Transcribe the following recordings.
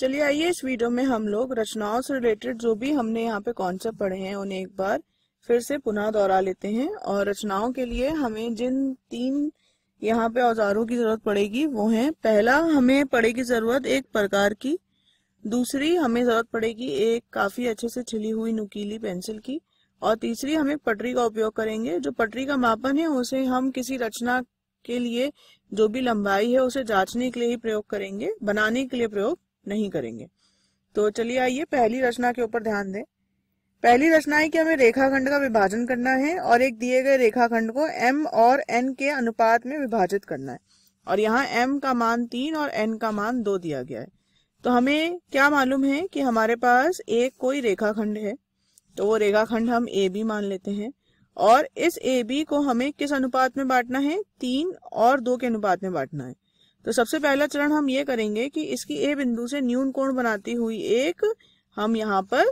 चलिए आइए इस वीडियो में हम लोग रचनाओं से रिलेटेड जो भी हमने यहाँ पे कॉन्सेप्ट पढ़े हैं उन्हें एक बार फिर से पुनः दोहरा लेते हैं और रचनाओं के लिए हमें जिन तीन यहाँ पे औजारों की जरूरत पड़ेगी वो है पहला हमें पड़ेगी जरूरत एक प्रकार की दूसरी हमें जरूरत पड़ेगी एक काफी अच्छे से छिली हुई नुकीली पेंसिल की और तीसरी हम एक पटरी का उपयोग करेंगे जो पटरी का मापन है उसे हम किसी रचना के लिए जो भी लंबाई है उसे जांचने के लिए ही प्रयोग करेंगे बनाने के लिए प्रयोग नहीं करेंगे तो चलिए आइए पहली रचना के ऊपर ध्यान दें पहली रचना है कि हमें रेखाखंड का विभाजन करना है और एक दिए गए रेखाखंड को m और n के अनुपात में विभाजित करना है और यहाँ m का मान तीन और n का मान दो दिया गया है तो हमें क्या मालूम है कि हमारे पास एक कोई रेखाखंड है तो वो रेखाखंड हम ए बी मान लेते हैं और इस ए बी को हमें किस अनुपात में बांटना है तीन और दो के अनुपात में बांटना है तो सबसे पहला चरण हम ये करेंगे कि इसकी ए बिंदु से न्यून कोण बनाती हुई एक हम यहाँ पर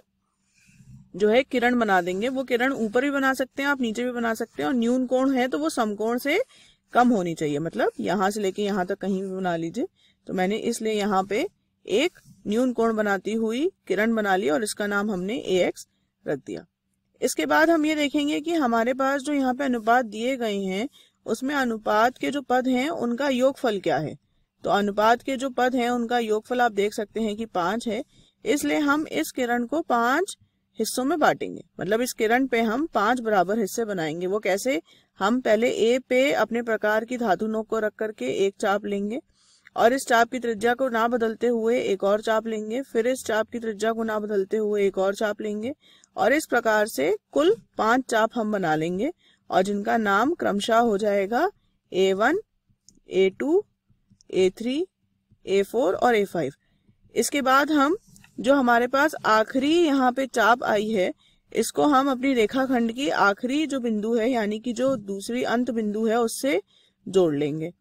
जो है किरण बना देंगे वो किरण ऊपर भी बना सकते हैं आप नीचे भी बना सकते हैं और न्यून कोण है तो वो समकोण से कम होनी चाहिए मतलब यहां से लेके यहाँ तक कहीं भी बना लीजिए तो मैंने इसलिए यहाँ पे एक न्यून कोण बनाती हुई किरण बना ली और इसका नाम हमने ए एक्स रख दिया इसके बाद हम ये देखेंगे कि हमारे पास जो यहाँ पे अनुपात दिए गए हैं उसमें अनुपात के जो पद हैं उनका योगफल क्या है तो अनुपात के जो पद हैं उनका योगफल आप देख सकते हैं कि पांच है इसलिए हम इस किरण को पांच हिस्सों में बांटेंगे मतलब इस किरण पे हम पांच बराबर हिस्से बनाएंगे वो कैसे हम पहले ए पे अपने प्रकार की धातु नोक को रख करके एक चाप लेंगे और इस चाप की त्रिज्या को ना बदलते हुए एक और चाप लेंगे फिर इस चाप की त्रिज्या को ना बदलते हुए एक और चाप लेंगे और इस प्रकार से कुल पांच चाप हम बना लेंगे और जिनका नाम क्रमशः हो जाएगा A one A two A three A four और ए फाइव इसके बाद हम जो हमारे पास आखिरी यहाँ पे चाप आई है इसको हम अपनी रेखाखंड की आखिरी जो बिंदु है यानी कि जो दूसरी अंत बिंदु है उससे जोड़ लेंगे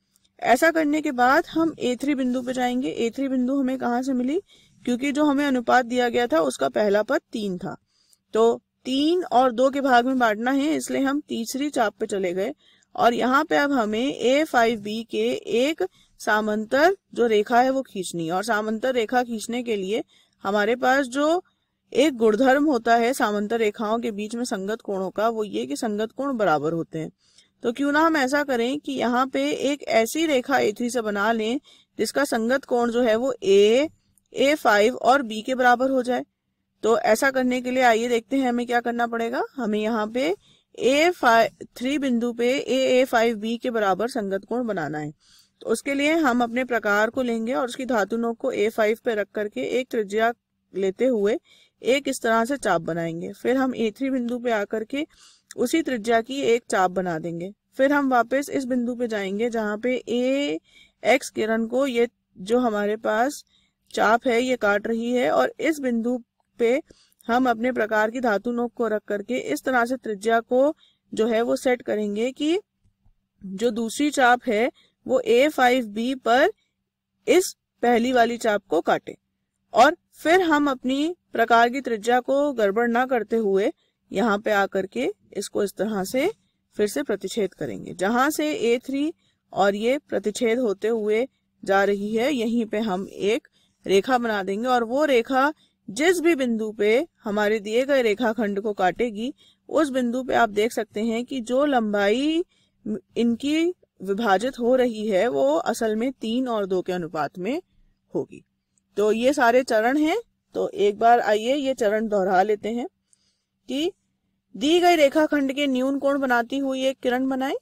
ऐसा करने के बाद हम ए थ्री बिंदु पे जाएंगे ए थ्री बिंदु हमें कहाँ से मिली क्योंकि जो हमें अनुपात दिया गया था उसका पहला पद तीन था तो तीन और दो के भाग में बांटना है इसलिए हम तीसरी चाप पे चले गए और यहाँ पे अब हमें ए फाइव बी के एक सामांतर जो रेखा है वो खींचनी है और सामांतर रेखा खींचने के लिए हमारे पास जो एक गुणधर्म होता है सामांतर रेखाओं के बीच में संगत कोणों का वो ये कि संगत कोण बराबर होते हैं तो क्यों ना हम ऐसा करें कि यहाँ पे एक ऐसी रेखा ए थ्री से बना लें जिसका संगत कोण जो है वो ए ए फाइव और बी के बराबर हो जाए तो ऐसा करने के लिए आइए देखते हैं हमें क्या करना पड़ेगा हमें यहाँ पे ए फाइव थ्री बिंदु पे ए ए फाइव बी के बराबर संगत कोण बनाना है तो उसके लिए हम अपने प्रकार को लेंगे और उसकी धातु नोक को ए फाइव पे रख करके एक त्रिज्या लेते हुए एक इस तरह से चाप बनाएंगे फिर हम ए थ्री बिंदु पे आकर के उसी त्रिज्या की एक चाप बना देंगे फिर हम वापस इस बिंदु पे जाएंगे जहाँ पे ए एक्स किरण को ये जो हमारे पास चाप है ये काट रही है और इस बिंदु पे हम अपने प्रकार की धातु नोक को रख करके इस तरह से त्रिज्या को जो है वो सेट करेंगे कि जो दूसरी चाप है वो ए फाइव बी पर इस पहली वाली चाप को काटे और फिर हम अपनी प्रकार की त्रिज्या को गड़बड़ ना करते हुए यहाँ पे आकर के इसको इस तरह से फिर से प्रतिच्छेद करेंगे जहां से ए थ्री और ये प्रतिच्छेद होते हुए जा रही है यहीं पे हम एक रेखा बना देंगे और वो रेखा जिस भी बिंदु पे हमारे दिए गए रेखाखंड को काटेगी उस बिंदु पे आप देख सकते हैं कि जो लंबाई इनकी विभाजित हो रही है वो असल में तीन और दो के अनुपात में होगी तो ये सारे चरण हैं तो एक बार आइए ये चरण दोहरा लेते हैं कि दी गई रेखाखंड के न्यून कोण बनाती हुई एक किरण बनाए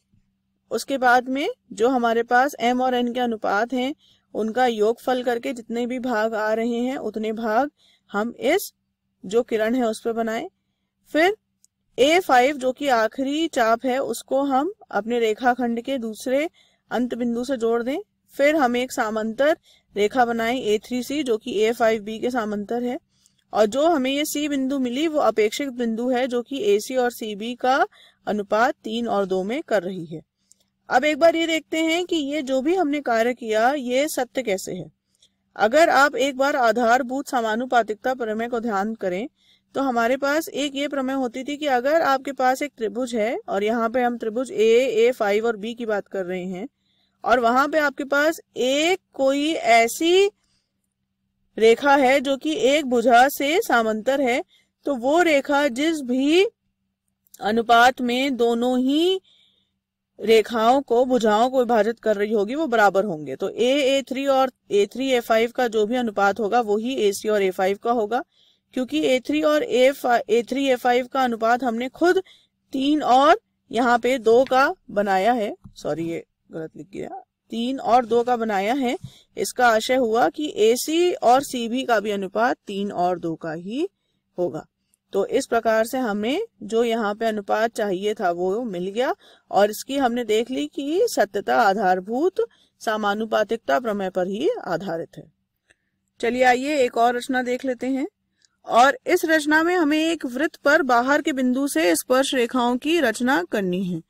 उसके बाद में जो हमारे पास एम और एन के अनुपात हैं उनका योगफल करके जितने भी भाग आ रहे हैं उतने भाग हम इस जो किरण है उस पर बनाए फिर ए फाइव जो कि आखिरी चाप है उसको हम अपने रेखाखंड के दूसरे अंत बिंदु से जोड़ दें फिर हम एक सामांतर रेखा बनाएं ए थ्री सी जो कि ए फाइव बी के सामांतर है और जो हमें ये सी बिंदु मिली वो अपेक्षित बिंदु है जो कि ए सी और सी बी का अनुपात तीन और दो में कर रही है अब एक बार ये देखते हैं कि ये जो भी हमने कार्य किया ये सत्य कैसे है अगर आप एक बार आधारभूत समानुपातिकता प्रमेय को ध्यान करें तो हमारे पास एक ये प्रमेय होती थी कि अगर आपके पास एक त्रिभुज है और यहाँ पे हम त्रिभुज ए ए फाइव और बी की बात कर रहे हैं और वहां पे आपके पास एक कोई ऐसी रेखा है जो कि एक भुजा से सामांतर है तो वो रेखा जिस भी अनुपात में दोनों ही रेखाओं को भुजाओं को विभाजित कर रही होगी वो बराबर होंगे तो ए ए थ्री और ए थ्री ए फाइव का जो भी अनुपात होगा वही ए सी और ए फाइव का होगा क्योंकि ए थ्री और ए ए थ्री ए फाइव का अनुपात हमने खुद तीन और यहाँ पे दो का बनाया है सॉरी ये गलत लिख गया तीन और दो का बनाया है इसका आशय हुआ कि ए सी और सी बी का भी अनुपात तीन और दो का ही होगा तो इस प्रकार से हमें जो यहाँ पे अनुपात चाहिए था वो मिल गया और इसकी हमने देख ली कि सत्यता आधारभूत सामानुपातिकता प्रमेय पर ही आधारित है चलिए आइए एक और रचना देख लेते हैं और इस रचना में हमें एक वृत्त पर बाहर के बिंदु से स्पर्श रेखाओं की रचना करनी है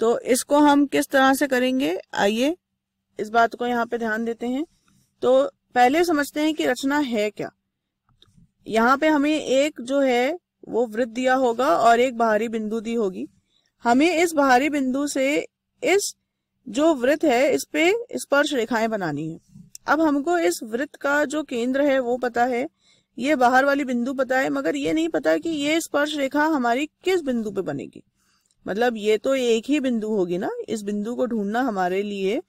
तो इसको हम किस तरह से करेंगे आइए इस बात को यहाँ पे ध्यान देते हैं तो पहले समझते हैं कि रचना है क्या यहाँ पे हमें एक जो है वो वृत्त दिया होगा और एक बाहरी बिंदु दी होगी हमें इस बाहरी बिंदु से इस जो वृत्त है इस पे स्पर्श रेखाएं बनानी है अब हमको इस वृत्त का जो केंद्र है वो पता है ये बाहर वाली बिंदु पता है मगर ये नहीं पता कि ये स्पर्श रेखा हमारी किस बिंदु पे बनेगी मतलब ये तो एक ही बिंदु होगी ना इस बिंदु को ढूंढना हमारे लिए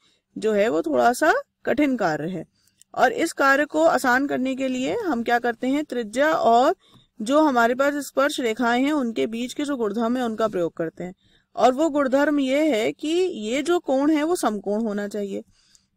जो है वो थोड़ा सा कठिन कार्य है और इस कार्य को आसान करने के लिए हम क्या करते हैं त्रिज्या और जो हमारे पास स्पर्श रेखाएं हैं उनके बीच के जो गुणधर्म है उनका प्रयोग करते हैं और वो गुणधर्म ये है कि ये जो कोण है वो समकोण होना चाहिए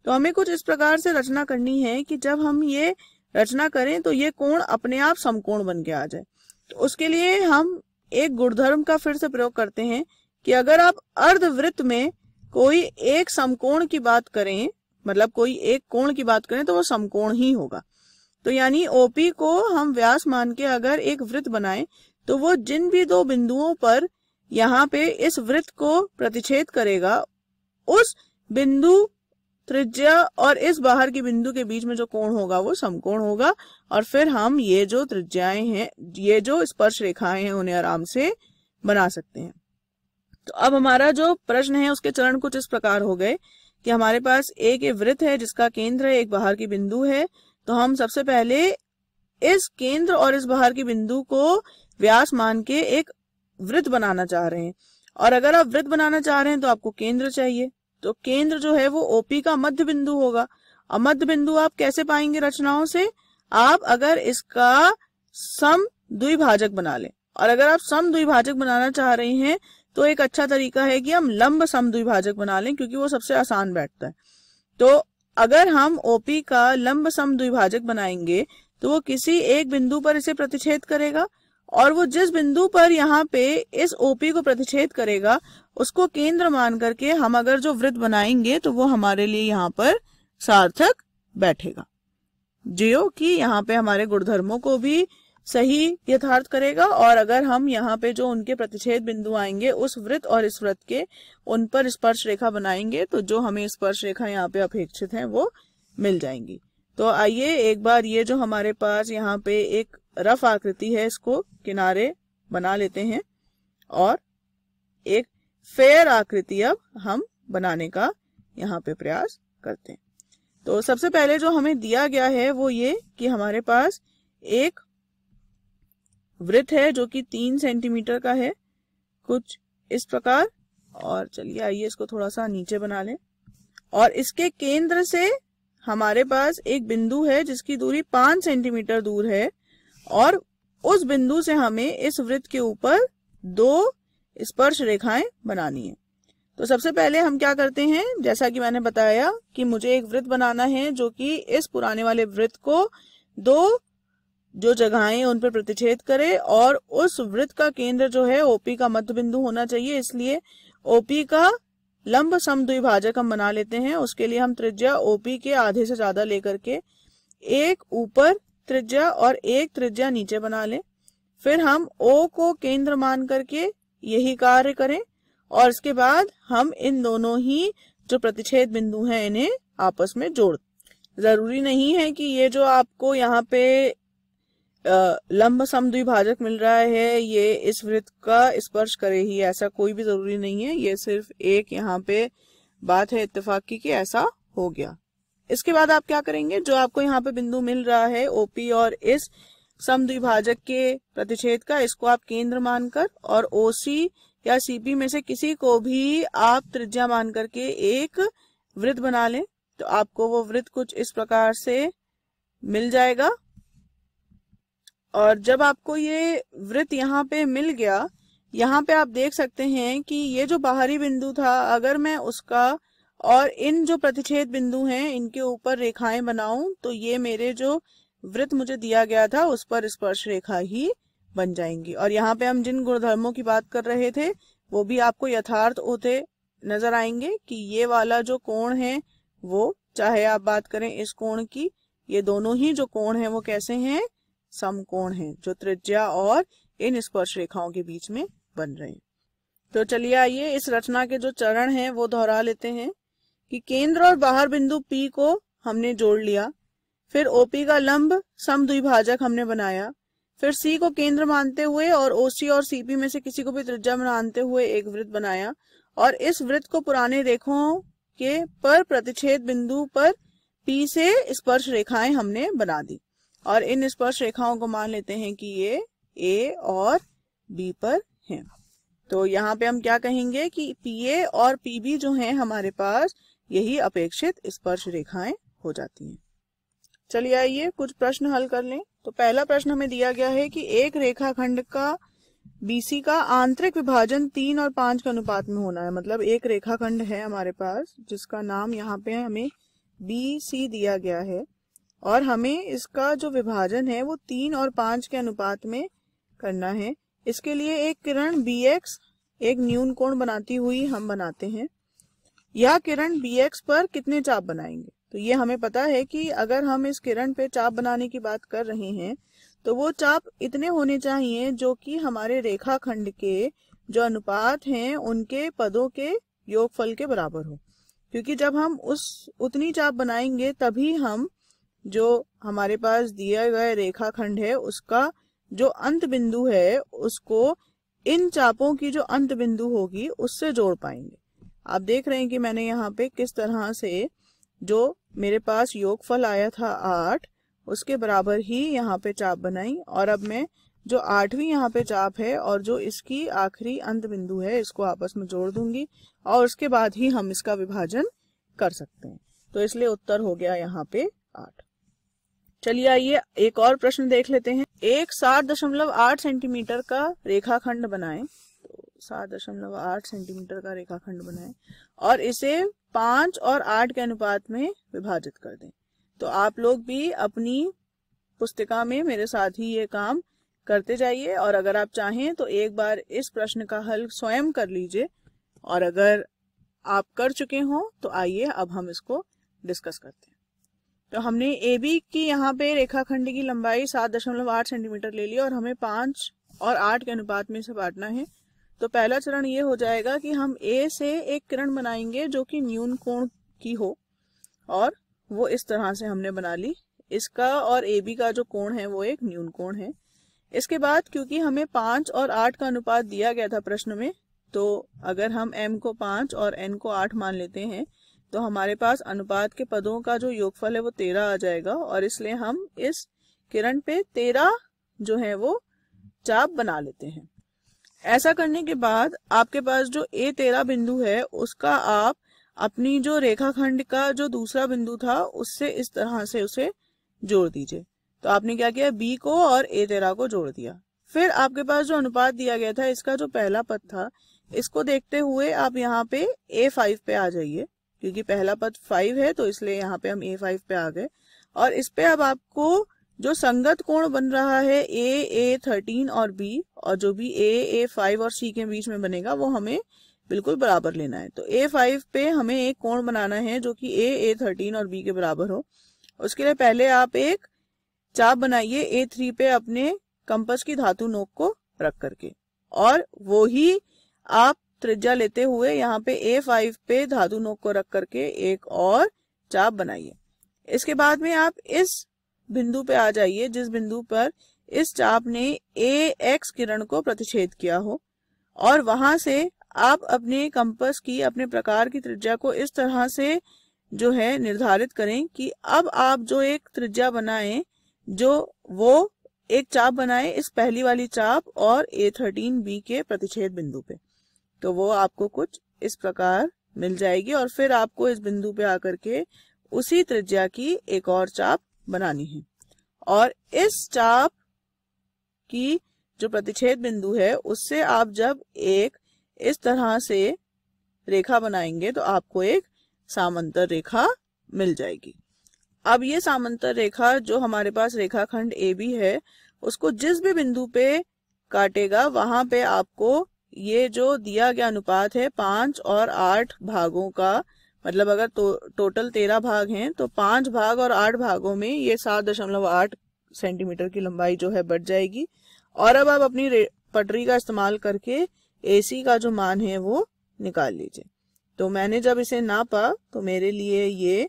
तो हमें कुछ इस प्रकार से रचना करनी है कि जब हम ये रचना करें तो ये कोण अपने आप समकोण बन के आ जाए तो उसके लिए हम एक गुणधर्म का फिर से प्रयोग करते हैं कि अगर आप अर्धवृत्त में कोई एक समकोण की बात करें मतलब कोई एक कोण की बात करें तो वो समकोण ही होगा तो यानी ओपी को हम व्यास मान के अगर एक वृत्त बनाएं तो वो जिन भी दो बिंदुओं पर यहाँ पे इस वृत्त को प्रतिच्छेद करेगा उस बिंदु त्रिज्या और इस बाहर के बिंदु के बीच में जो कोण होगा वो समकोण होगा और फिर हम ये जो त्रिज्याएं हैं ये जो स्पर्श रेखाएं हैं उन्हें आराम से बना सकते हैं तो अब हमारा जो प्रश्न है उसके चरण कुछ इस प्रकार हो गए कि हमारे पास एक ये वृत्त है जिसका केंद्र है एक बाहर की बिंदु है तो हम सबसे पहले इस केंद्र और इस बाहर की बिंदु को व्यास मान के एक वृत्त बनाना चाह रहे हैं और अगर आप वृत्त बनाना चाह रहे हैं तो आपको केंद्र चाहिए तो केंद्र जो है वो ओपी का मध्य बिंदु होगा और मध्य बिंदु आप कैसे पाएंगे रचनाओं से आप अगर इसका सम द्विभाजक बना लें और अगर आप सम द्विभाजक बनाना चाह रहे हैं तो एक अच्छा तरीका है कि हम लंब सम द्विभाजक बना लें क्योंकि वो सबसे आसान बैठता है तो अगर हम ओपी का लंब द्विभाजक बनाएंगे तो वो किसी एक बिंदु पर इसे प्रतिच्छेद करेगा और वो जिस बिंदु पर यहाँ पे इस ओपी को प्रतिच्छेद करेगा उसको केंद्र मान करके हम अगर जो वृत्त बनाएंगे तो वो हमारे लिए यहाँ पर सार्थक बैठेगा जियो कि यहाँ पे हमारे गुणधर्मों को भी सही यथार्थ करेगा और अगर हम यहाँ पे जो उनके प्रतिच्छेद बिंदु आएंगे उस वृत्त और इस वृत्त के उन पर स्पर्श रेखा बनाएंगे तो जो हमें स्पर्श रेखा यहाँ पे अपेक्षित है वो मिल जाएंगी तो आइए एक बार ये जो हमारे पास यहाँ पे एक रफ आकृति है इसको किनारे बना लेते हैं और एक फेयर आकृति अब हम बनाने का यहाँ पे प्रयास करते हैं तो सबसे पहले जो हमें दिया गया है वो ये कि हमारे पास एक वृत्त है जो कि तीन सेंटीमीटर का है कुछ इस प्रकार और चलिए आइए इसको थोड़ा सा नीचे बना लें और इसके केंद्र से हमारे पास एक बिंदु है जिसकी दूरी पांच सेंटीमीटर दूर है और उस बिंदु से हमें इस वृत्त के ऊपर दो स्पर्श रेखाएं बनानी है तो सबसे पहले हम क्या करते हैं जैसा कि मैंने बताया कि मुझे एक वृत्त बनाना है जो कि इस पुराने वाले वृत्त को दो जो जगहें उन पर प्रतिच्छेद करे और उस वृत्त का केंद्र जो है ओपी का मध्य बिंदु होना चाहिए इसलिए ओपी का लंब समद्विभाजक हम बना लेते हैं उसके लिए हम त्रिज्या ओपी के आधे से ज्यादा लेकर के एक ऊपर त्रिज्या और एक त्रिज्या नीचे बना लें फिर हम ओ को केंद्र मान करके यही कार्य करें और इसके बाद हम इन दोनों ही जो प्रतिच्छेद बिंदु हैं इन्हें आपस में जोड़ जरूरी नहीं है कि ये जो आपको यहाँ पे लंब सम द्विभाजक मिल रहा है ये इस वृत्त का स्पर्श करे ही ऐसा कोई भी जरूरी नहीं है ये सिर्फ एक यहाँ पे बात है इतफाक की कि ऐसा हो गया इसके बाद आप क्या करेंगे जो आपको यहाँ पे बिंदु मिल रहा है ओपी और इस सम द्विभाजक के प्रतिच्छेद का इसको आप केंद्र मानकर और ओसी या सीपी में से किसी को भी आप त्रिज्या मान करके एक वृत्त बना लें तो आपको वो वृत्त कुछ इस प्रकार से मिल जाएगा और जब आपको ये वृत्त यहाँ पे मिल गया यहाँ पे आप देख सकते हैं कि ये जो बाहरी बिंदु था अगर मैं उसका और इन जो प्रतिच्छेद बिंदु हैं इनके ऊपर रेखाएं बनाऊं तो ये मेरे जो वृत्त मुझे दिया गया था उस पर स्पर्श रेखा ही बन जाएंगी और यहाँ पे हम जिन गुणधर्मों की बात कर रहे थे वो भी आपको यथार्थ होते नजर आएंगे कि ये वाला जो कोण है वो चाहे आप बात करें इस कोण की ये दोनों ही जो कोण है वो कैसे हैं समकोण हैं जो त्रिज्या और इन स्पर्श रेखाओं के बीच में बन रहे हैं तो चलिए आइए इस रचना के जो चरण हैं वो दोहरा लेते हैं कि केंद्र और बाहर बिंदु P को हमने जोड़ लिया फिर OP का लंब सम द्विभाजक हमने बनाया फिर C को केंद्र मानते हुए और OC और CP में से किसी को भी त्रिज्या मानते हुए एक वृत्त बनाया और इस वृत्त को पुराने रेखों के पर प्रतिच्छेद बिंदु पर पी से स्पर्श रेखाएं हमने बना दी और इन स्पर्श रेखाओं को मान लेते हैं कि ये ए और बी पर हैं तो यहाँ पे हम क्या कहेंगे कि पी ए और पी बी जो हैं हमारे पास यही अपेक्षित स्पर्श रेखाएं हो जाती हैं चलिए आइए कुछ प्रश्न हल कर लें तो पहला प्रश्न हमें दिया गया है कि एक रेखाखंड का बीसी का आंतरिक विभाजन तीन और पांच के अनुपात में होना है मतलब एक रेखाखंड है हमारे पास जिसका नाम यहाँ पे हमें बी सी दिया गया है और हमें इसका जो विभाजन है वो तीन और पांच के अनुपात में करना है इसके लिए एक किरण बी एक्स एक न्यून कोण बनाती हुई हम बनाते हैं यह किरण बी एक्स पर कितने चाप बनाएंगे तो ये हमें पता है कि अगर हम इस किरण पे चाप बनाने की बात कर रहे हैं तो वो चाप इतने होने चाहिए जो कि हमारे रेखाखंड के जो अनुपात हैं उनके पदों के योगफल के बराबर हो क्योंकि जब हम उस उतनी चाप बनाएंगे तभी हम जो हमारे पास दिया गया रेखाखंड है उसका जो अंत बिंदु है उसको इन चापों की जो अंत बिंदु होगी उससे जोड़ पाएंगे आप देख रहे हैं कि मैंने यहाँ पे किस तरह से जो मेरे पास योगफल आया था आठ उसके बराबर ही यहाँ पे चाप बनाई और अब मैं जो आठवीं यहाँ पे चाप है और जो इसकी आखिरी अंत बिंदु है इसको आपस में जोड़ दूंगी और उसके बाद ही हम इसका विभाजन कर सकते हैं तो इसलिए उत्तर हो गया यहाँ पे आठ चलिए आइए एक और प्रश्न देख लेते हैं एक सात दशमलव आठ सेंटीमीटर का रेखाखंड बनाएं तो सात दशमलव आठ सेंटीमीटर का रेखाखंड बनाएं और इसे पांच और आठ के अनुपात में विभाजित कर दें तो आप लोग भी अपनी पुस्तिका में मेरे साथ ही ये काम करते जाइए और अगर आप चाहें तो एक बार इस प्रश्न का हल स्वयं कर लीजिए और अगर आप कर चुके हों तो आइए अब हम इसको डिस्कस करते हैं तो हमने ए बी की यहाँ पे रेखाखंड की लंबाई सात दशमलव आठ सेंटीमीटर ले ली और हमें पाँच और आठ के अनुपात में इसे बांटना है तो पहला चरण ये हो जाएगा कि हम ए से एक किरण बनाएंगे जो कि न्यून कोण की हो और वो इस तरह से हमने बना ली इसका और ए बी का जो कोण है वो एक न्यून कोण है इसके बाद क्योंकि हमें पाँच और आठ का अनुपात दिया गया था प्रश्न में तो अगर हम एम को पाँच और एन को आठ मान लेते हैं तो हमारे पास अनुपात के पदों का जो योगफल है वो तेरह आ जाएगा और इसलिए हम इस किरण पे तेरह जो है वो चाप बना लेते हैं ऐसा करने के बाद आपके पास जो ए तेरह बिंदु है उसका आप अपनी जो रेखाखंड का जो दूसरा बिंदु था उससे इस तरह से उसे जोड़ दीजिए तो आपने क्या किया बी को और ए तेरह को जोड़ दिया फिर आपके पास जो अनुपात दिया गया था इसका जो पहला पद था इसको देखते हुए आप यहाँ पे ए फाइव पे आ जाइए क्योंकि पहला पद फाइव है तो इसलिए यहाँ पे हम ए फाइव पे आ गए और इस पे अब आपको जो संगत कोण बन रहा है ए ए थर्टीन और बी और जो भी ए ए फाइव और सी के बीच में बनेगा वो हमें बिल्कुल बराबर लेना है तो ए फाइव पे हमें एक कोण बनाना है जो कि ए ए थर्टीन और बी के बराबर हो उसके लिए पहले आप एक चाप बनाइए ए थ्री पे अपने कंपस की धातु नोक को रख करके और वो ही आप त्रिज्या लेते हुए यहाँ पे ए फाइव पे धातु नोक को रख करके एक और चाप बनाइए इसके बाद में आप इस बिंदु पे आ जाइए जिस बिंदु पर इस चाप ने ए एक्स किरण को प्रतिच्छेद किया हो और वहां से आप अपने कंपस की अपने प्रकार की त्रिज्या को इस तरह से जो है निर्धारित करें कि अब आप जो एक त्रिज्या बनाएं जो वो एक चाप बनाएं इस पहली वाली चाप और ए थर्टीन बी के प्रतिच्छेद बिंदु पे तो वो आपको कुछ इस प्रकार मिल जाएगी और फिर आपको इस बिंदु पे आकर के उसी त्रिज्या की एक और चाप बनानी है और इस चाप की जो प्रतिच्छेद बिंदु है उससे आप जब एक इस तरह से रेखा बनाएंगे तो आपको एक सामांतर रेखा मिल जाएगी अब ये सामांतर रेखा जो हमारे पास रेखाखंड ए बी है उसको जिस भी बिंदु पे काटेगा वहां पे आपको ये जो दिया गया अनुपात है पांच और आठ भागों का मतलब अगर तो, टोटल तेरह भाग हैं तो पांच भाग और आठ भागों में ये सात दशमलव आठ सेंटीमीटर की लंबाई जो है बढ़ जाएगी और अब आप अपनी पटरी का इस्तेमाल करके एसी का जो मान है वो निकाल लीजिए तो मैंने जब इसे नापा तो मेरे लिए ये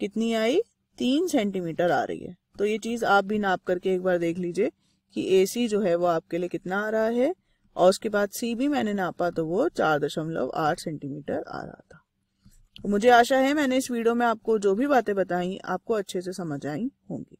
कितनी आई तीन सेंटीमीटर आ रही है तो ये चीज आप भी नाप करके एक बार देख लीजिए कि एसी जो है वो आपके लिए कितना आ रहा है और उसके बाद सी भी मैंने नापा तो वो चार दशमलव आठ सेंटीमीटर आ रहा था तो मुझे आशा है मैंने इस वीडियो में आपको जो भी बातें बताई आपको अच्छे से समझ आई होंगी